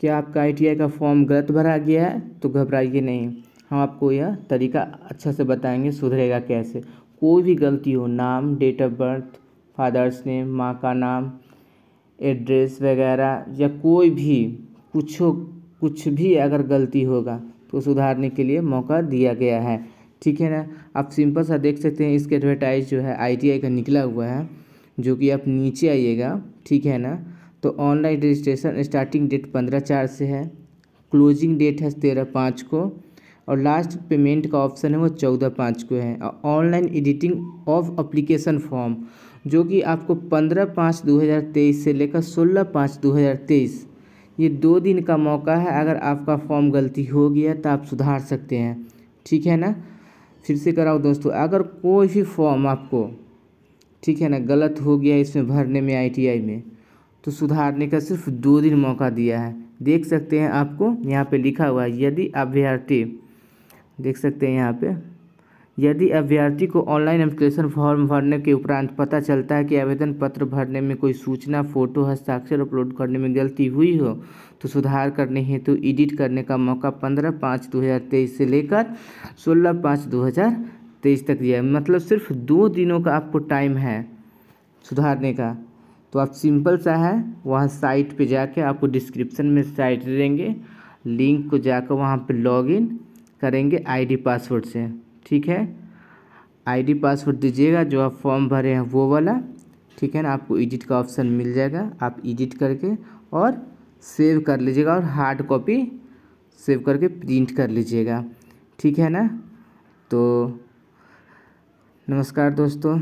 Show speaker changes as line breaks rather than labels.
कि आपका आई का फॉर्म गलत भरा गया है तो घबराइए नहीं हम आपको यह तरीका अच्छा से बताएंगे सुधरेगा कैसे कोई भी गलती हो नाम date of birth father's name माँ का नाम एड्रेस वगैरह या कोई भी कुछ कुछ भी अगर गलती होगा तो सुधारने के लिए मौका दिया गया है ठीक है ना आप सिंपल सा देख सकते हैं इसके एडवर्टाइज जो है आईटीआई का निकला हुआ है जो कि आप नीचे आइएगा ठीक है ना तो ऑनलाइन रजिस्ट्रेशन स्टार्टिंग डेट पंद्रह चार से है क्लोजिंग डेट है तेरह पाँच को और लास्ट पेमेंट का ऑप्शन है वो चौदह पाँच को है और online editing of application form जो कि आपको पंद्रह पाँच दो हज़ार तेईस से लेकर सोलह पाँच दो हज़ार तेईस ये दो दिन का मौका है अगर आपका फॉर्म गलती हो गया तो आप सुधार सकते हैं ठीक है ना फिर से कराओ दोस्तों अगर कोई भी फॉर्म आपको ठीक है ना गलत हो गया इसमें भरने में आईटीआई में तो सुधारने का सिर्फ दो दिन मौका दिया है देख सकते हैं आपको यहाँ पे लिखा हुआ है यदि अभ्यर्थी देख सकते हैं यहाँ पे यदि अभ्यर्थी को ऑनलाइन एप्लीकेशन फॉर्म भरने के उपरांत पता चलता है कि आवेदन पत्र भरने में कोई सूचना फोटो हस्ताक्षर अपलोड करने में गलती हुई हो तो सुधार करने हेतु तो एडिट करने का मौका पंद्रह पाँच दो हज़ार तेईस से लेकर सोलह पाँच दो हज़ार तेईस तक दिया मतलब सिर्फ दो दिनों का आपको टाइम है सुधारने का तो आप सिंपल सा है वहाँ साइट पे जाके आपको डिस्क्रिप्शन में साइट देंगे लिंक को जाकर वहाँ पे लॉगिन करेंगे आईडी पासवर्ड से ठीक है आईडी पासवर्ड दीजिएगा जो आप फॉर्म भरे हैं वो वाला ठीक है ना आपको एडिट का ऑप्शन मिल जाएगा आप एडिट करके और सेव कर लीजिएगा और हार्ड कॉपी सेव करके प्रिंट कर लीजिएगा ठीक है ना तो नमस्कार दोस्तों